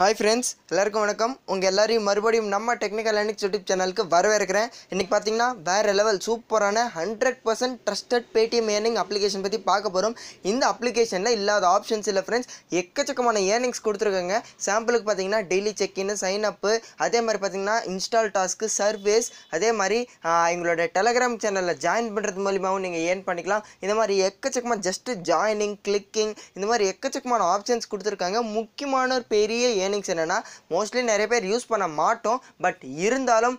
hi friends எல்லாருக்கும் வணக்கம் உங்கள் எல்லாரையும் மறுபடியும் நம்ம டெக்னிக்கல் அனிக்ஸ் யூடியூப் சேனலுக்கு வரவேற்கிறேன் இன்றைக்கி பார்த்தீங்கன்னா வேறு லெவல் சூப்பரான hundred percent trusted Paytm earning application பற்றி பார்க்க போகிறோம் இந்த அப்ளிகேஷனில் இல்லாத ஆப்ஷன்ஸ் இல்லை ஃப்ரெண்ட்ஸ் எக்கச்சக்கமான ஏர்னிங்ஸ் கொடுத்துருக்காங்க சாம்பிளுக்கு பார்த்தீங்கன்னா டெய்லி செக்இன் சைன்அப்பு அதே மாதிரி பார்த்தீங்கன்னா இன்ஸ்டால் டாஸ்க்கு சர்வேஸ் அதே மாதிரி எங்களோட டெலகிராம் சேனலில் ஜாயின் பண்ணுறது மூலிமாவும் நீங்கள் ஏர்ன் பண்ணிக்கலாம் இந்த மாதிரி எக்கச்சக்கமாக ஜஸ்ட்டு ஜாயினிங் கிளிக்கிங் இந்த மாதிரி எக்கச்சக்கமான ஆப்ஷன்ஸ் கொடுத்துருக்காங்க முக்கியமான ஒரு பெரிய ஏன் மீனிங்ஸ் என்னென்னா மோஸ்ட்லி நிறைய பேர் யூஸ் பண்ண மாட்டோம் பட் இருந்தாலும்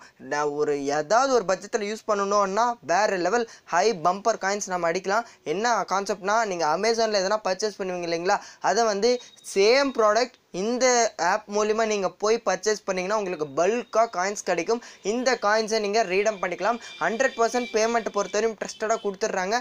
ஒரு ஏதாவது ஒரு பட்ஜெட்டில் யூஸ் பண்ணணும்னா வேறு லெவல் ஹை பம்பர் காயின்ஸ் நம்ம அடிக்கலாம் என்ன கான்செப்ட்னா நீங்கள் அமேசானில் எதனா பர்ச்சேஸ் பண்ணுவீங்க இல்லைங்களா அதை வந்து சேம் ப்ராடக்ட் இந்த ஆப் மூலிமா நீங்கள் போய் பர்ச்சேஸ் பண்ணிங்கன்னா உங்களுக்கு பல்காக காயின்ஸ் கிடைக்கும் இந்த காயின்ஸை நீங்கள் ரீடம் பண்ணிக்கலாம் ஹண்ட்ரட் பர்சன்ட் பேமெண்ட்டை பொறுத்தவரையும் ட்ரஸ்டடாக கொடுத்துட்றாங்க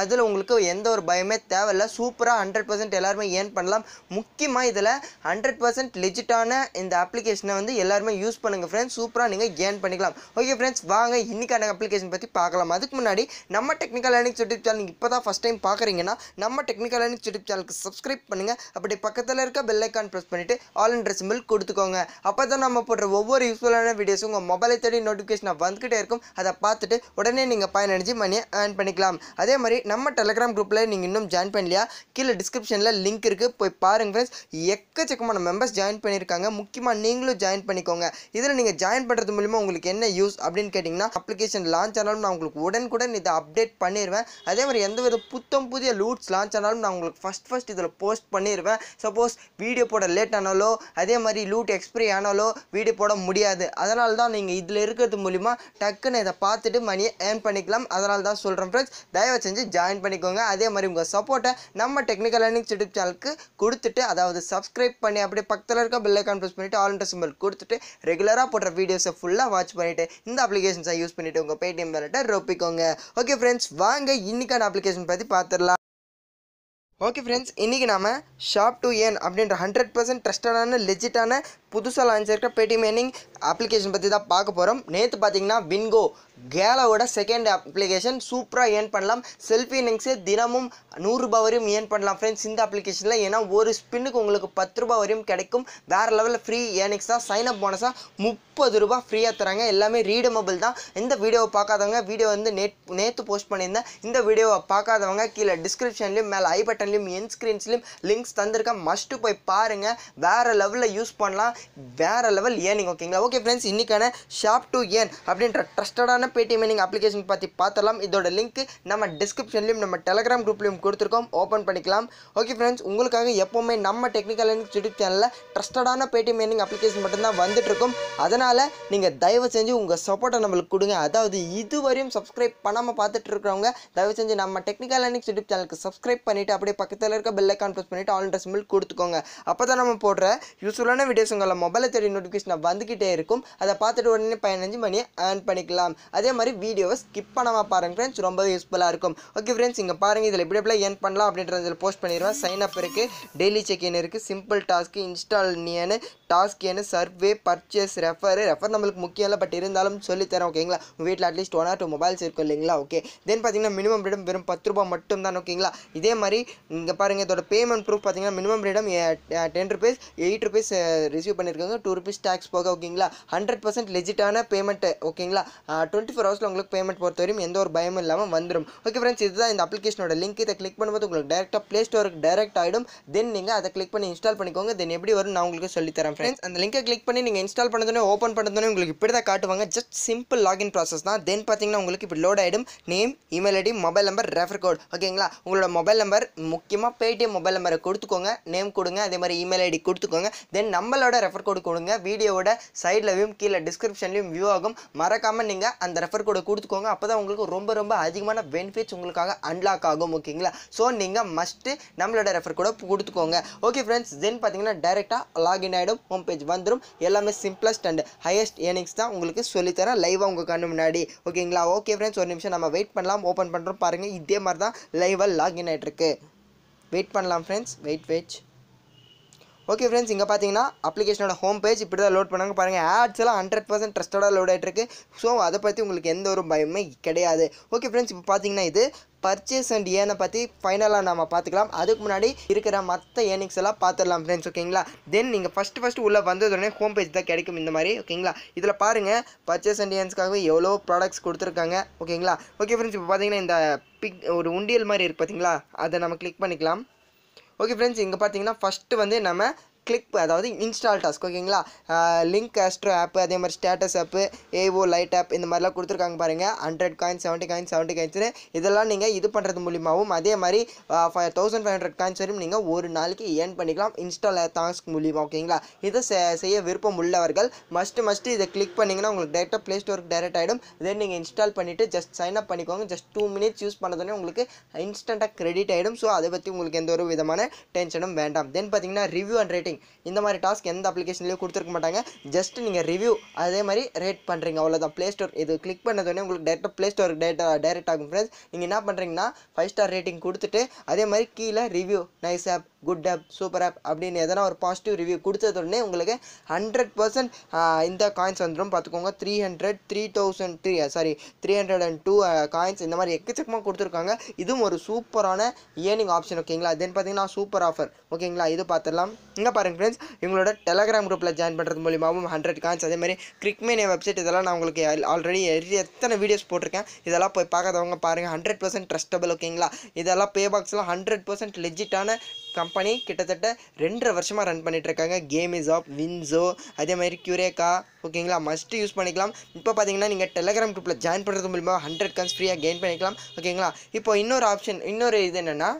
அதில் உங்களுக்கு எந்த ஒரு பயமே தேவையில்லை சூப்பராக ஹண்ட்ரட் பர்சன்ட் எல்லாருமே ஏர்ன் பண்ணலாம் முக்கியமாக இதில் ஹண்ட்ரட் பர்சன்ட் லெஜிட்டான இந்த அப்ளிகேஷனை வந்து எல்லாருமே யூஸ் பண்ணுங்கள் ஃப்ரெண்ட்ஸ் சூப்பராக நீங்கள் கேன் பண்ணிக்கலாம் ஓகே ஃப்ரெண்ட்ஸ் வாங்க இன்றைக்கான அப்ளிகேஷன் பற்றி பார்க்கலாம் அதுக்கு முன்னாடி நம்ம டெக்னிக்கல் லேர்னிங் யூடியூப் சேனல் இப்போ தான் ஃபஸ்ட் டைம் பார்க்குறீங்கன்னா நம்ம டெக்னிக்கல் லேர்னிங் யூடியூப் சேனலுக்கு சப்ஸ்கிரைப் பண்ணுங்கள் அப்படி பக்கத்தில் இருக்க பெல்லைக்கான் ப்ரெஸ் பண்ணிவிட்டு ஆல் அண்ட் ட்ரெஸ் மில்க் கொடுத்துக்கோங்க அப்போ தான் நம்ம போடுற ஒவ்வொரு யூஸ்ஃபுல்லான வீடியோஸும் உங்கள் மொபைலை தேடி நோட்டிஃபிகேஷனாக வந்துக்கிட்டே இருக்கும் அதை பார்த்துட்டு உடனே நீங்கள் பயனடைஞ்சு மணியை ஏர்ன் பண்ணிக்கலாம் அதே மாதிரி நம்ம டெலகிராம் குரூப்பில் நீங்கள் இன்னும் ஜாயின் பண்ணலையா கீழே டிஸ்கிரிப்ஷனில் லிங்க் இருக்குது போய் பாருங்கள் ஃப்ரெண்ட்ஸ் எக்கச்சக்கமான மெம்பர்ஸ் ஜாயின் பண்ணியிருக்காங்க முக்கியமாக நீங்களும் ஜாயின் பண்ணிக்கோங்க இதில் நீங்கள் ஜாயின் பண்ணுறது மூலிமா உங்களுக்கு என்ன யூஸ் அப்படின்னு கேட்டிங்கன்னா அப்ளிகேஷன் லான்ச் ஆனாலும் நான் உங்களுக்கு உடனுக்குடன் இதை அப்டேட் பண்ணிடுவேன் அதே மாதிரி எந்த வித புத்தம் புதிய லூட்ஸ் லான்ச் ஆனாலும் நான் உங்களுக்கு ஃபஸ்ட் ஃபஸ்ட் இதில் போஸ்ட் பண்ணிடுவேன் சப்போஸ் வீடியோ போட லேட் லேட் ஆனாலோ அதே மாதிரி லூட் எக்ஸ்பிரி ஆனாலோ வீடியோ போட முடியாது அதனால தான் நீங்கள் இதில் இருக்கிறது மூலிமா டக்குன்னு இதை பார்த்துட்டு மணியை ஏர்ன் பண்ணிக்கலாம் அதனால தான் சொல்கிறேன் ஃப்ரெண்ட்ஸ் தயவு செஞ்சு ஜாயின் பண்ணிக்கோங்க அதே மாதிரி உங்கள் சப்போர்ட்டை நம்ம டெக்னிக்கல் லேர்னிங் யூடியூப் சேனலுக்கு கொடுத்துட்டு அதாவது சப்ஸ்கிரைப் பண்ணி அப்படியே பக்கத்தில் இருக்க பெல் ஐக்கான் ப்ரெஸ் பண்ணிவிட்டு ஆல் இண்டர் சிம்பிள் கொடுத்துட்டு ரெகுலராக போடுற வீடியோஸை ஃபுல்லாக வாட்ச் பண்ணிவிட்டு இந்த அப்ளிகேஷன்ஸை யூஸ் பண்ணிவிட்டு உங்கள் பேடிஎம் வேலட்டை ரொப்பிக்கோங்க ஓகே ஃப்ரெண்ட்ஸ் வாங்க இன்றைக்கான அப்ளிகேஷன் பற்றி பார்த்துடலாம் ஓகே ஃப்ரெண்ட்ஸ் இன்றைக்கி நாம ஷாப் டு ஏன் அப்படின்ற ஹண்ட்ரட் பர்சன்ட் ட்ரஸ்டடான லெஜிட்டான புதுசாக லான்ச் இருக்க பேடிஎம் ஏர்னிங் அப்ளிகேஷன் பற்றி தான் பார்க்க போகிறோம் நேற்று பார்த்தீங்கன்னா வின்கோ கேலாவோட செகண்ட் அப்ளிகேஷன் சூப்பராக ஏர்ன் பண்ணலாம் செல்ஃபி இன்னிங்ஸு தினமும் நூறுரூபா வரையும் ஏர்ன் பண்ணலாம் ஃப்ரெண்ட்ஸ் இந்த அப்ளிகேஷனில் ஏன்னா ஒரு ஸ்பின்னுக்கு உங்களுக்கு பத்து ரூபா வரையும் கிடைக்கும் வேறு லெவலில் ஃப்ரீ ஏர்னிங்ஸ் தான் சைன் அப் போனஸாக முப்பது ரூபா ஃப்ரீயாக தராங்க எல்லாமே ரீடமபிள் தான் இந்த வீடியோவை பார்க்காதவங்க வீடியோ வந்து நேட் நேற்று போஸ்ட் பண்ணியிருந்தேன் இந்த வீடியோவை பார்க்காதவங்க கீழே டிஸ்கிரிப்ஷன்லையும் மேலே ஐ பட்டன்லேயும் என் ஸ்க்ரீன்ஸ்லேயும் லிங்க்ஸ் தந்திருக்கேன் மஸ்ட்டு போய் பாருங்கள் வேறு லெவலில் யூஸ் பண்ணலாம் வேறு லெவல் ஏர்னிங் ஓகேங்களா ஓகே ஃப்ரெண்ட்ஸ் இன்றைக்கான ஷாப் டு ஏன் அப்படின்ற ட்ரஸ்டடான பேடிஎம் ஏனிங் அப்ளிகேஷன் பற்றி பார்த்தலாம் இதோட லிங்க் நம்ம டிஸ்கிரிப்ஷன்லையும் நம்ம டெலகிராம் குரூப்லையும் கொடுத்துருக்கோம் ஓப்பன் பண்ணிக்கலாம் ஓகே ஃப்ரெண்ட்ஸ் உங்களுக்காக எப்போவுமே நம்ம டெக்னிக்கல் ஏர்னிங் யூடியூப் சேனலில் ட்ரஸ்டடான பேடிஎம் ஏனிங் அப்ளிகேஷன் மட்டும்தான் வந்துட்டுருக்கும் அதனால் நீங்கள் தயவு செஞ்சு உங்கள் சப்போர்ட்டை நம்மளுக்கு கொடுங்க அதாவது இதுவரையும் சப்ஸ்கிரைப் பண்ணாமல் பார்த்துட்டு இருக்கிறவங்க தயவு செஞ்சு நம்ம டெக்னிக்கல் ஏர்னிங்ஸ் யூடியூப் சேனலுக்கு சப்ஸ்கிரைப் பண்ணிவிட்டு அப்படியே பக்கத்தில் இருக்க பெல் ஐக்கான் ப்ரெஸ் பண்ணிவிட்டு ஆல் மில் கொடுத்துக்கோங்க அப்போ தான் நம்ம போடுற யூஸ்ஃபுல்லான வீடியோஸ் உங்களை உங்களை மொபைலை தேடி நோட்டிஃபிகேஷன் வந்துக்கிட்டே இருக்கும் அதை பார்த்துட்டு உடனே பதினஞ்சு மணியை ஏர்ன் பண்ணிக்கலாம் அதே மாதிரி வீடியோவை ஸ்கிப் பண்ணாமல் பாருங்கள் ஃப்ரெண்ட்ஸ் ரொம்ப யூஸ்ஃபுல்லாக இருக்கும் ஓகே ஃப்ரெண்ட்ஸ் இங்கே பாருங்கள் இதில் எப்படி எப்படி ஏர்ன் பண்ணலாம் அப்படின்றதில் போஸ்ட் பண்ணிடுவேன் சைன் அப் இருக்குது டெய்லி செக் இருக்குது சிம்பிள் டாஸ்க்கு இன்ஸ்டால் நியனு டாஸ்க் ஏன்னு சர்வே பர்ச்சேஸ் ரெஃபர் ரெஃபர் நம்மளுக்கு முக்கியம் இல்லை பட் இருந்தாலும் சொல்லித்தரேன் ஓகேங்களா உங்கள் வீட்டில் at least one or two mobiles இருக்கும் இல்லைங்களா ஓகே தென் பார்த்தீங்கன்னா மினிமம் ரேடம் வெறும் பத்து ரூபா மட்டும் தான் ஓகேங்களா இதே மாதிரி இங்கே பாருங்கள் இதோட பேமெண்ட் ப்ரூஃப் பார்த்தீங்கன்னா minimum redeem ten rupees eight rupees receive பண்ணி பண்ணியிருக்கீங்க டூ ருபீஸ் டேக்ஸ் போக ஓகேங்களா ஹண்ட்ரட் பர்சன்ட் லெஜிட்டான பேமெண்ட்டு ஓகேங்களா டுவெண்ட்டி ஃபோர் ஹவர்ஸில் உங்களுக்கு பேமெண்ட் பொறுத்த வரையும் எந்த ஒரு பயமும் இல்லாமல் வந்துடும் ஓகே ஃப்ரெண்ட்ஸ் இதுதான் இந்த அப்ளிகேஷனோட லிங்க் இதை கிளிக் பண்ணும்போது உங்களுக்கு டேரெக்டாக ப்ளே ஸ்டோருக்கு டேரெக்ட் ஆகிடும் தென் நீங்கள் அதை கிளிக் பண்ணி இன்ஸ்டால் பண்ணிக்கோங்க தென் எப்படி வரும் நான் உங்களுக்கு சொல்லித்தரேன் ஃப்ரெண்ட்ஸ் அந்த லிங்கை கிளிக் பண்ணி நீங்கள் இன்ஸ்டால் பண்ணதுனே ஓப்பன் பண்ணதுனே உங்களுக்கு இப்படி தான் காட்டுவாங்க ஜஸ்ட் சிம்பிள் லாகின் ப்ராசஸ் தான் தென் பார்த்தீங்கன்னா உங்களுக்கு இப்படி லோட் ஆகிடும் name email ID mobile number refer code ஓகேங்களா உங்களோட மொபைல் நம்பர் முக்கியமாக பேடிஎம் மொபைல் நம்பரை கொடுத்துக்கோங்க நேம் கொடுங்க அதே மாதிரி இமெயில் ஐடி கொடுத்துக்கோங்க தென் நம்மளோட ரெஃபர் கோடு கொடுங்க வீடியோவோட சைட்லையும் கீழே டிஸ்கிரிப்ஷன்லையும் வியூ ஆகும் மறக்காமல் நீங்கள் அந்த ரெஃபர் கோடை கொடுத்துக்கோங்க அப்போ தான் உங்களுக்கு ரொம்ப ரொம்ப அதிகமான பெனிஃபிட்ஸ் உங்களுக்காக அன்லாக் ஆகும் ஓகேங்களா ஸோ நீங்கள் மஸ்ட்டு நம்மளோட ரெஃபர் கோடை கொடுத்துக்கோங்க ஓகே ஃப்ரெண்ட்ஸ் தென் பார்த்தீங்கன்னா டைரெக்டாக லாகின் ஆகிடும் ஹோம் பேஜ் வந்துடும் எல்லாமே சிம்பிளஸ்ட் அண்ட் ஹையஸ்ட் ஏர்னிங்ஸ் தான் உங்களுக்கு சொல்லித்தரேன் லைவாக உங்கள் கண்ணு முன்னாடி ஓகேங்களா ஓகே ஃப்ரெண்ட்ஸ் ஒரு நிமிஷம் நம்ம வெயிட் பண்ணலாம் ஓப்பன் பண்ணுறோம் பாருங்கள் இதே மாதிரி தான் லைவாக லாகின் ஆகிட்ருக்கு வெயிட் பண்ணலாம் friends wait wait okay friends இங்கே பார்த்தீங்கன்னா அப்ளிகேஷனோட ஹோம் பேஜ் இப்படி தான் லோட் பண்ணாங்க பாருங்கள் ஆட்ஸ் எல்லாம் ஹண்ட்ரட் பர்சன்ட் ட்ரஸ்டடாக லோட் ஆகிட்டுருக்கு ஸோ அதை பற்றி உங்களுக்கு எந்த ஒரு பயமே கிடையாது ஓகே ஃப்ரெண்ட்ஸ் இப்போ பார்த்தீங்கன்னா இது பர்ச்சேஸ் அண்ட் ஏனை பற்றி ஃபைனலாக நம்ம பார்த்துக்கலாம் அதுக்கு முன்னாடி இருக்கிற மற்ற ஏனிங்ஸ் எல்லாம் பார்த்துடலாம் ஃப்ரெண்ட்ஸ் ஓகேங்களா தென் நீங்கள் ஃபஸ்ட்டு ஃபஸ்ட்டு உள்ளே வந்ததுடனே ஹோம் பேஜ் தான் கிடைக்கும் இந்த மாதிரி ஓகேங்களா இதில் பாருங்கள் பர்ச்சேஸ் அண்ட் ஏன்ஸ்க்காக எவ்வளோ ப்ராடக்ட்ஸ் கொடுத்துருக்காங்க ஓகேங்களா ஓகே ஃப்ரெண்ட்ஸ் இப்போ பார்த்தீங்கன்னா இந்த பிக் ஒரு உண்டியல் மாதிரி இருக்குது பார்த்தீங்களா அதை நம்ம கிளிக் பண்ணிக்கலாம் ஓகே ஃப்ரெண்ட்ஸ் இங்கே பார்த்தீங்கன்னா ஃபஸ்ட்டு வந்து நம்ம கிளிக் அதாவது இன்ஸ்டால் டாஸ்க் ஓகேங்களா லிங்க் ஆஸ்ட்ரோ ஆப்பு அதே மாதிரி ஸ்டேட்டஸ் ஆப்பு ஏஓ லைட் ஆப் இந்த மாதிரிலாம் கொடுத்துருக்காங்க பாருங்கள் hundred coin seventy coin seventy காயின்ஸ்னு இதெல்லாம் நீங்கள் இது பண்ணுறது மூலியமாகவும் அதே மாதிரி five thousand five hundred coins வரையும் நீங்கள் ஒரு நாளைக்கு ஏர்ன் பண்ணிக்கலாம் இன்ஸ்டால் டாஸ்க் மூலியமாக ஓகேங்களா இதை செய்ய விருப்பம் உள்ளவர்கள் மஸ்ட்டு மஸ்ட்டு இதை கிளிக் பண்ணிங்கன்னா உங்களுக்கு டேரெக்டாக ப்ளே ஸ்டோருக்கு டேரெக்ட் ஆகிடும் தென் நீங்கள் இன்ஸ்டால் பண்ணிவிட்டு ஜஸ்ட் சைன் அப் பண்ணிக்கோங்க ஜஸ்ட் டூ மினிட்ஸ் யூஸ் பண்ணதுனே உங்களுக்கு இன்ஸ்டண்ட்டாக கிரெடிட் ஆகிடும் ஸோ அதை பற்றி உங்களுக்கு எந்த ஒரு விதமான டென்ஷனும் வேண்டாம் தென் பார்த்தீங்கன்னா ரிவ்யூ அண்ட் ரேட்டிங் ரேட்டிங் இந்த மாதிரி டாஸ்க் எந்த அப்ளிகேஷன்லேயும் கொடுத்துருக்க மாட்டாங்க ஜஸ்ட் நீங்கள் ரிவ்யூ அதே மாதிரி ரேட் பண்ணுறீங்க அவ்வளோதான் ப்ளே ஸ்டோர் இது கிளிக் பண்ணதோடனே உங்களுக்கு டேரெக்டாக ப்ளே ஸ்டோர் டேட்டா டைரக்ட் ஆகும் ஃப்ரெண்ட்ஸ் நீங்கள் என்ன பண்ணுறீங்கன்னா ஃபைவ் ஸ்டார் ரேட்டிங் கொடுத்துட்டு அதே மாதிரி கீழே review nice app good app super app அப்படின்னு எதனா ஒரு பாசிட்டிவ் ரிவ்யூ கொடுத்ததுடனே உங்களுக்கு ஹண்ட்ரட் பர்சன்ட் இந்த காயின்ஸ் வந்துடும் பார்த்துக்கோங்க three hundred three thousand three sorry three hundred and two coins இந்த மாதிரி எக்கச்சக்கமாக கொடுத்துருக்காங்க இதுவும் ஒரு சூப்பரான ஏர்னிங் ஆப்ஷன் ஓகேங்களா தென் பார்த்தீங்கன்னா சூப்பர் ஆஃபர் ஓகேங்களா இது பார்த்துடலாம் இங்கே பாருங்கள் பாருங்கள் ஃப்ரெண்ட்ஸ் இவங்களோட டெலகிராம் குரூப்பில் ஜாயின் பண்ணுறது மூலியமாகவும் ஹண்ட்ரட் காயின்ஸ் அதே மாதிரி கிரிக்மேனிய வெப்சைட் இதெல்லாம் நான் உங்களுக்கு ஆல்ரெடி எத்தனை வீடியோஸ் போட்டிருக்கேன் இதெல்லாம் போய் பார்க்காதவங்க பாருங்கள் ஹண்ட்ரட் பர்சன்ட் ட்ரஸ்டபிள் ஓகேங்களா இதெல்லாம் பே பாக்ஸ்லாம் ஹண்ட்ரட் பர்சன்ட் லெஜிட்டான கம்பெனி கிட்டத்தட்ட ரெண்டரை வருஷமாக ரன் பண்ணிகிட்ருக்காங்க கேம் இஸ் ஆஃப் வின்ஸோ அதே மாதிரி கியூரேக்கா ஓகேங்களா மஸ்ட்டு யூஸ் பண்ணிக்கலாம் இப்போ பார்த்தீங்கன்னா நீங்கள் டெலகிராம் குரூப்பில் ஜாயின் பண்ணுறது மூலிமா ஹண்ட்ரட் கான்ஸ் ஃப்ரீயாக கெயின் பண்ணிக்கலாம் ஓகேங்களா இப்போ இன்னொரு ஆப்ஷன் இன்னொரு இது என்னென்னா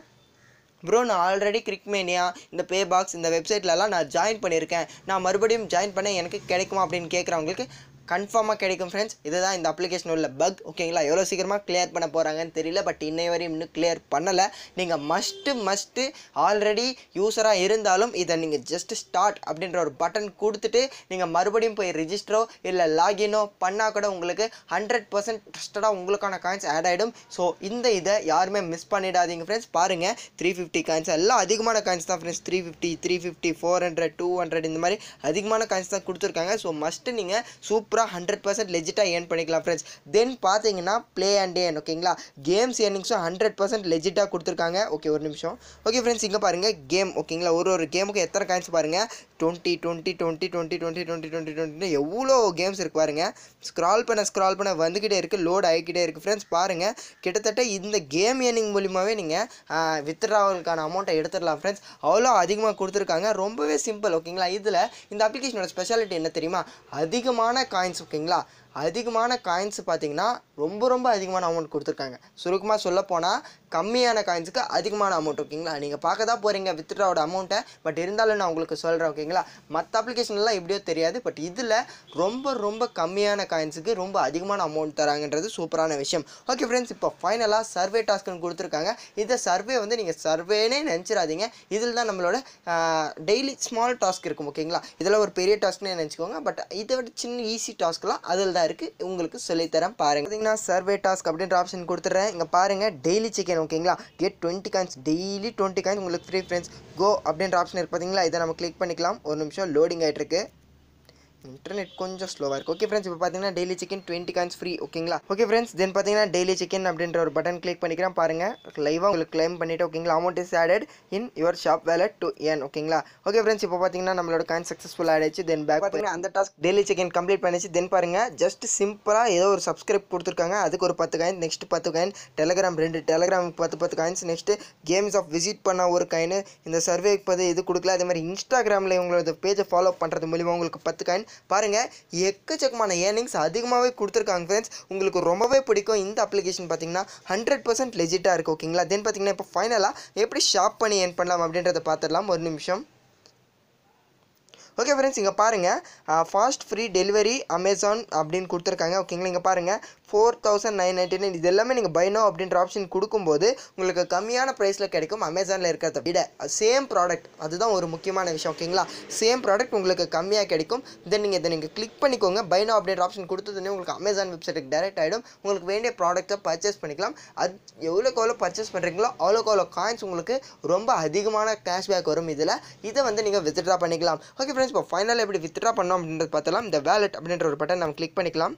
ப்ரோ நான் ஆல்ரெடி கிரிக்மேனியா இந்த பே பாக்ஸ் இந்த வெப்சைட்லலாம் நான் ஜாயின் பண்ணியிருக்கேன் நான் மறுபடியும் ஜாயின் பண்ண எனக்கு கிடைக்குமா அப்படின்னு கேட்குறவங்களுக்கு கன்ஃபார்மாக கிடைக்கும் ஃப்ரெண்ட்ஸ் இதுதான் இந்த அப்ளிகேஷன் உள்ள பக் ஓகேங்களா எவ்வளோ சீக்கிரமாக கிளியர் பண்ண போகிறாங்கன்னு தெரியல பட் இன்னை வரையும் இன்னும் கிளியர் பண்ணலை நீங்கள் மஸ்ட்டு மஸ்ட்டு ஆல்ரெடி யூஸராக இருந்தாலும் இதை நீங்கள் ஜஸ்ட் ஸ்டார்ட் அப்படின்ற ஒரு பட்டன் கொடுத்துட்டு நீங்கள் மறுபடியும் போய் ரிஜிஸ்டரோ இல்லை லாகினோ பண்ணால் கூட உங்களுக்கு ஹண்ட்ரட் பர்சன்ட் ட்ரஸ்டடாக உங்களுக்கான காயின்ஸ் ஆட் ஆகிடும் ஸோ இந்த இதை யாருமே மிஸ் பண்ணிடாதீங்க ஃப்ரெண்ட்ஸ் பாருங்கள் த்ரீ ஃபிஃப்டி காயின்ஸ் எல்லாம் அதிகமான காயின்ஸ் தான் friends three fifty three fifty four hundred two hundred இந்த மாதிரி அதிகமான காயின்ஸ் தான் கொடுத்துருக்காங்க ஸோ மஸ்ட்டு நீங்கள் சூப்பர் சூப்பராக ஹண்ட்ரட் பர்சன்ட் லெஜிட்டாக ஏர்ன் பண்ணிக்கலாம் ஃப்ரெண்ட்ஸ் தென் பார்த்தீங்கன்னா ப்ளே அண்ட் ஏன் ஓகேங்களா கேம்ஸ் ஏர்னிங்ஸும் ஹண்ட்ரட் பர்சன்ட் லெஜிட்டாக கொடுத்துருக்காங்க ஓகே ஒரு நிமிஷம் ஓகே ஃப்ரெண்ட்ஸ் இங்கே பாருங்கள் கேம் ஓகேங்களா ஒரு ஒரு கேமுக்கு எத்தனை காயின்ஸ் பாருங்கள் twenty twenty twenty twenty twenty twenty twenty twenty எவ்வளோ கேம்ஸ் இருக்கு பாருங்கள் ஸ்க்ரால் பண்ண ஸ்க்ரால் பண்ண வந்துக்கிட்டே இருக்குது லோட் ஆகிக்கிட்டே இருக்குது ஃப்ரெண்ட்ஸ் பாருங்கள் கிட்டத்தட்ட இந்த கேம் ஏர்னிங் மூலியமாகவே நீங்கள் வித்ட்ராவலுக்கான அமௌண்ட்டை எடுத்துடலாம் ஃப்ரெண்ட்ஸ் அவ்வளோ அதிகமாக கொடுத்துருக்காங்க ரொம்பவே சிம்பிள் ஓகேங்களா இதில் இந்த அப்ளிகேஷனோட ஸ்பெஷாலிட்டி என்ன தெரியுமா அதிகமான காயின்ஸ் காயின்ஸ் ஓகேங்களா அதிகமான காயின்ஸ் பார்த்தீங்கன்னா ரொம்ப ரொம்ப அதிகமான அமௌண்ட் கொடுத்துருக்காங்க சுருக்கமாக சொல்ல போனால் கம்மியான காயின்ஸுக்கு அதிகமான அமௌண்ட் ஓகேங்களா நீங்கள் பார்க்க தான் போகிறீங்க வித்ட்ராவோட அமௌண்ட்டை பட் இருந்தாலும் நான் உங்களுக்கு சொல்கிறேன் ஓகேங்களா மற்ற அப்ளிகேஷன்லாம் எப்படியோ தெரியாது பட் இதில் ரொம்ப ரொம்ப கம்மியான காயின்ஸுக்கு ரொம்ப அதிகமான அமௌண்ட் தராங்கன்றது சூப்பரான விஷயம் ஓகே ஃப்ரெண்ட்ஸ் இப்போ ஃபைனலாக சர்வே டாஸ்க்குன்னு கொடுத்துருக்காங்க இந்த சர்வே வந்து நீங்கள் சர்வேனே நினச்சிடாதீங்க இதில் தான் நம்மளோட டெய்லி ஸ்மால் டாஸ்க் இருக்கும் ஓகேங்களா இதில் ஒரு பெரிய டாஸ்க்னே நினச்சிக்கோங்க பட் இதை விட சின்ன ஈஸி டாஸ்க்லாம் அதில் தான் தான் இருக்குது உங்களுக்கு சொல்லித்தரேன் பாருங்கள் பார்த்தீங்கன்னா சர்வே டாஸ்க் அப்படின்ற ஆப்ஷன் கொடுத்துட்றேன் இங்கே பாருங்கள் டெய்லி சிக்கன் ஓகேங்களா get twenty coins daily twenty coins உங்களுக்கு ஃப்ரீ ஃப்ரெண்ட்ஸ் கோ அப்படின்ற ஆப்ஷன் இருக்குது பார்த்தீங்களா இதை நம்ம கிளிக் பண்ணிக்கலாம் ஒரு நிமிஷம் லோடிங் ஆகிட்டு இருக்கு இன்டர்நெட் கொஞ்சம் ஸ்லோவாக இருக்கும் ஓகே ஃப்ரெண்ட்ஸ் இப்போ பார்த்தீங்கன்னா daily check in twenty coins free ஓகேங்களா ஓகே ஃப்ரெண்ட்ஸ் தென் பார்த்தீங்கன்னா டெய்லி சிக்கன் அப்படின்ற ஒரு பட்டன் கிளிக் பண்ணிக்கிறேன் பாருங்கள் லைவாக உங்களுக்கு கிளைம் பண்ணிவிட்டு ஓகேங்களா amount is added in your shop wallet to earn ஓகேங்களா ஓகே ஃப்ரெண்ட்ஸ் இப்போ பார்த்தீங்கன்னா நம்மளோட காயின் சக்ஸஸ்ஃபுல் ஆகிடுச்சு தென் பேக் பார்த்தீங்கன்னா அந்த டாஸ்க் டெய்லி சிக்கன் கம்ப்ளீட் பண்ணிச்சு தென் பாருங்கள் ஜஸ்ட் சிம்பிளாக ஏதோ ஒரு சப்ஸ்கிரைப் கொடுத்துருக்காங்க அதுக்கு ஒரு பத்து காயின் நெக்ஸ்ட் பத்து காயின் டெலகிராம் ரெண்டு டெலிகிராம் பத்து பத்து coins next games app visit பண்ண ஒரு காயின் இந்த சர்வேக்கு பது இது கொடுக்கல அதே மாதிரி இன்ஸ்டாகிராமில் இவங்களோட பேஜை ஃபாலோ பண்ணுறது மூலிமா உங்களுக்கு பத்து காயின் பாருங்கள் எக்கச்சக்கமான ஏர்னிங்ஸ் அதிகமாகவே கொடுத்துருக்காங்க ஃப்ரெண்ட்ஸ் உங்களுக்கு ரொம்பவே பிடிக்கும் இந்த அப்ளிகேஷன் பார்த்தீங்கன்னா ஹண்ட்ரட் பர்சன்ட் லெஜிட்டாக இருக்குது ஓகேங்களா தென் பார்த்தீங்கன்னா இப்போ ஃபைனலாக எப்படி ஷாப் பண்ணி ஏர்ன் பண்ணலாம் அப்படின்றத பார்த்துடலாம் ஒரு நிமிஷம் ஓகே ஃப்ரெண்ட்ஸ் இங்கே பாருங்கள் ஃபாஸ்ட் ஃப்ரீ டெலிவரி அமேசான் அப்படின்னு கொடுத்துருக்காங்க ஓகேங்களா இங்கே பாருங்கள் four thousand nine ninety nine இது எல்லாமே நீங்கள் பைனோ அப்படின்ற ஆப்ஷன் கொடுக்கும்போது உங்களுக்கு கம்மியான ப்ரைஸில் கிடைக்கும் அமேசானில் இருக்கிறத விட சேம் ப்ராடக்ட் அதுதான் ஒரு முக்கியமான விஷயம் ஓகேங்களா சேம் ப்ராடக்ட் உங்களுக்கு கம்மியாக கிடைக்கும் தென் நீங்கள் இதை நீங்கள் கிளிக் பண்ணிக்கோங்க பைனோ அப்படின்ற ஆப்ஷன் கொடுத்ததுனே உங்களுக்கு அமேசான் வெப்சைட்டுக்கு டேரெக்ட் ஆகிடும் உங்களுக்கு வேண்டிய ப்ராடக்ட்டை பர்ச்சேஸ் பண்ணிக்கலாம் அது எவ்வளோக்கு எவ்வளோ பர்ச்சேஸ் பண்ணுறீங்களோ அவ்வளோக்கு அவ்வளோ காயின்ஸ் உங்களுக்கு ரொம்ப அதிகமான கேஷ்பேக் வரும் இதில் இதை வந்து நீங்கள் வித்ட்ரா பண்ணிக்கலாம் ஓகே ஃப்ரெண்ட்ஸ் இப்போ ஃபைனலாக எப்படி வித்ட்ரா பண்ணோம் அப்படின்றது பார்த்தலாம் இந்த வேலெட் அப்படின்ற ஒரு பட்டன் நம்ம கிளிக் பண்ணிக்கலாம்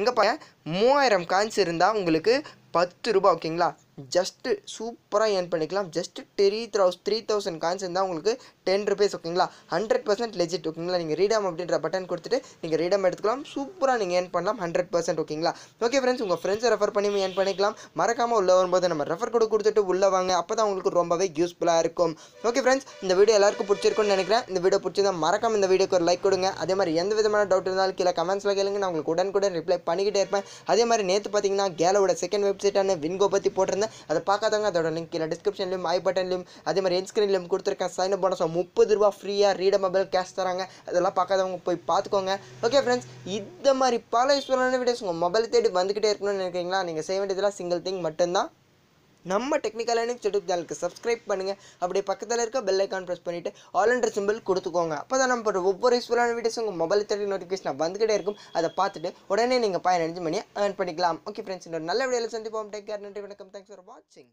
இங்கே பாய மூ மூவாயிரம் காயின்ஸ் இருந்தால் உங்களுக்கு பத்து ரூபா ஓகேங்களா ஜஸ்ட்டு சூப்பராக ஏர்ன் பண்ணிக்கலாம் ஜஸ்ட்டு த்ரீ த்ரௌஸ் த்ரீ தௌசண்ட் காயின்ஸ் இருந்தால் உங்களுக்கு டென் ருபீஸ் ஓகேங்களா ஹண்ட்ரட் பர்சன்ட் லெஜிட் ஓகேங்களா நீங்கள் ரீடம் அப்படின்ற பட்டன் கொடுத்துட்டு நீங்கள் ரீடம் எடுத்துக்கலாம் சூப்பராக நீங்கள் ஏர்ன் பண்ணலாம் ஹண்ட்ரட் பர்சன்ட் ஓகேங்களா ஓகே ஃப்ரெண்ட்ஸ் உங்கள் ஃப்ரெண்ட்ஸை ரெஃபர் பண்ணி ஏர்ன் பண்ணிக்கலாம் மறக்காமல் உள்ளே வரும்போது நம்ம ரெஃபர் கூட கொடுத்துட்டு உள்ளே வாங்க அப்போ தான் உங்களுக்கு ரொம்பவே யூஸ்ஃபுல்லாக இருக்கும் ஓகே ஃப்ரெண்ட்ஸ் இந்த வீடியோ எல்லாருக்கும் பிடிச்சிருக்குன்னு நினைக்கிறேன் இந்த வீடியோ பிடிச்சதா மறக்காம இந்த வீடியோக்கு ஒரு லைக் கொடுங்க அதே மாதிரி எந்த விதமான டவுட் இருந்தாலும் கீழே கமெண்ட்ஸில் கேளுங்க நான் உங்களுக்கு உடனுக்குடன் ரிப்ளை பண்ணிக்கிட்டே இருப்பேன் அதே மாதிரி நேற்று பார்த்தீங்கன்னா கேலோட செகண்ட் வெப்சைட்டான வின்கோ பற்றி போட்டிருந்தேன் அதை பார்க்காதவங்க அதோட லிங்க் இல்லை டிஸ்கிரிப்ஷன்லையும் ஐ பட்டன்லையும் அதே மாதிரி என் கொடுத்துருக்கேன் சைன் அப் பண்ண முப்பது ரூபா ஃப்ரீயாக ரீடமபிள் கேஷ் தராங்க அதெல்லாம் பார்க்காதவங்க போய் பார்த்துக்கோங்க ஓகே ஃப்ரெண்ட்ஸ் இந்த மாதிரி பல யூஸ்ஃபுல்லான வீடியோஸ் உங்கள் மொபைல் தேடி வந்துக்கிட்டே இருக்கணும்னு நினைக்கிறீங்களா நீங்கள் செய்ய வேண்டியதெல்லாம் சிங்கிள் திங் மட்டும்தான் நம்ம டெக்னிக்கலான யூடியூப் சேனலுக்கு சப்ஸ்கிரைப் பண்ணுங்கள் அப்படியே பக்கத்தில் இருக்க பெல் ஐக்கான் ப்ரெஸ் பண்ணிவிட்டு ஆல் என்ற சிம்பிள் கொடுத்துக்கோங்க அப்போ தான் நம்ம ஒவ்வொரு யூஸ்ஃபுல்லான வீடியோஸ் உங்கள் மொபைல் தேடி நோட்டிஃபிகேஷன் வந்துகிட்டே இருக்கும் அதை பார்த்துட்டு உடனே நீங்கள் பயன் அஞ்சு மணியை ஏர்ன் பண்ணிக்கலாம் ஓகே ஃப்ரெண்ட்ஸ் இன்னொரு நல்ல வீடியோவில் சந்திப்போம் டேக் கேர் நன்றி வணக்கம் தேங்க்ஸ் ஃபார் வாட்சிங்